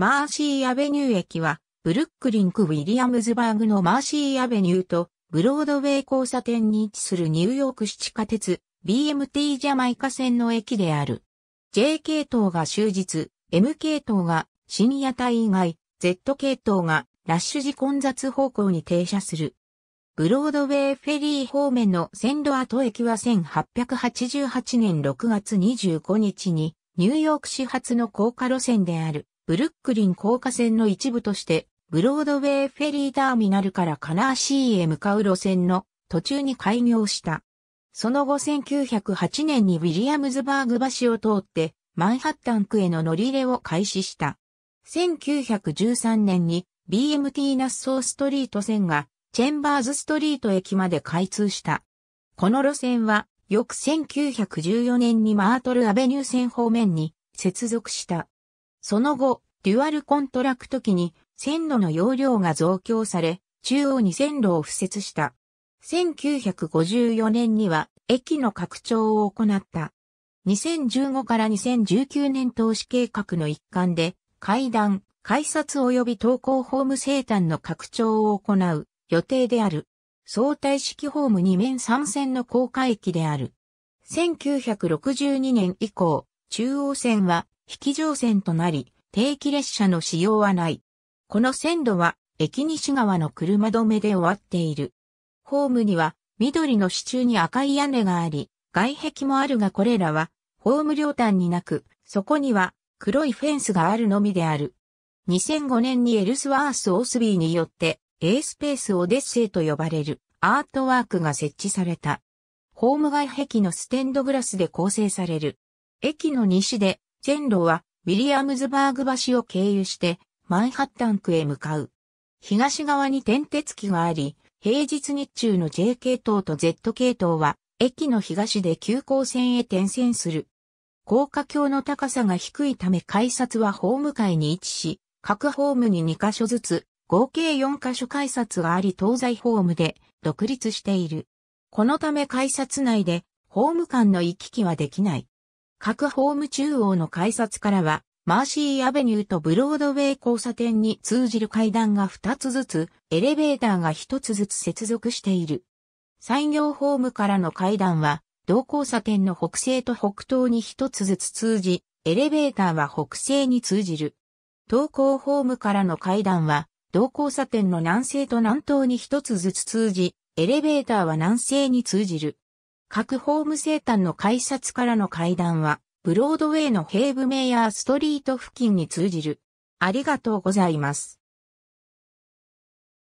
マーシーアベニュー駅は、ブルックリンク・ウィリアムズバーグのマーシーアベニューと、ブロードウェイ交差点に位置するニューヨーク市地下鉄、BMT ジャマイカ線の駅である。J 系統が終日、M 系統が深夜帯以外、Z 系統がラッシュ時混雑方向に停車する。ブロードウェイフェリー方面の線路跡駅は1888年6月25日にニューヨーク始発の高架路線である。ブルックリン高架線の一部として、ブロードウェイフェリーターミナルからカナーシーへ向かう路線の途中に開業した。その後1908年にウィリアムズバーグ橋を通ってマンハッタン区への乗り入れを開始した。1913年に BMT ナッソーストリート線がチェンバーズストリート駅まで開通した。この路線は翌1914年にマートルアベニュー線方面に接続した。その後、デュアルコントラクト機に線路の容量が増強され、中央に線路を敷設した。1954年には駅の拡張を行った。2015から2019年投資計画の一環で、階段、改札及び投稿ホーム生誕の拡張を行う予定である。相対式ホーム2面3線の高架駅である。1962年以降、中央線は引き乗線となり、定期列車の使用はない。この線路は、駅西側の車止めで終わっている。ホームには、緑の支柱に赤い屋根があり、外壁もあるがこれらは、ホーム両端になく、そこには、黒いフェンスがあるのみである。2005年にエルスワース・オースビーによって、A スペースオデッセイと呼ばれるアートワークが設置された。ホーム外壁のステンドグラスで構成される。駅の西で線路はウィリアムズバーグ橋を経由してマンハッタン区へ向かう。東側に転鉄機があり、平日日中の J 系統と Z 系統は駅の東で急行線へ転線する。高架橋の高さが低いため改札はホーム階に位置し、各ホームに2カ所ずつ合計4カ所改札があり東西ホームで独立している。このため改札内でホーム間の行き来はできない。各ホーム中央の改札からは、マーシーアベニューとブロードウェイ交差点に通じる階段が2つずつ、エレベーターが1つずつ接続している。産業ホームからの階段は、同交差点の北西と北東に1つずつ通じ、エレベーターは北西に通じる。東高ホームからの階段は、同交差点の南西と南東に1つずつ通じ、エレベーターは南西に通じる。各ホーム生誕の改札からの階段は、ブロードウェイのヘーブメイヤーストリート付近に通じる。ありがとうございます。